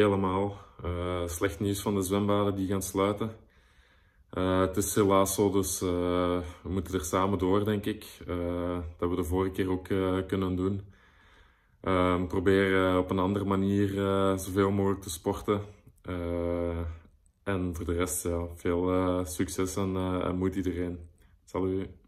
helemaal. Eh, slecht nieuws van de zwembaden die gaan sluiten. Eh, het is helaas zo, dus eh, we moeten er samen door, denk ik. dat we de vorige keer ook kunnen doen. Ehm, proberen op een andere manier zoveel mogelijk te sporten. en voor de rest, veel succes en, en moed iedereen. Salut!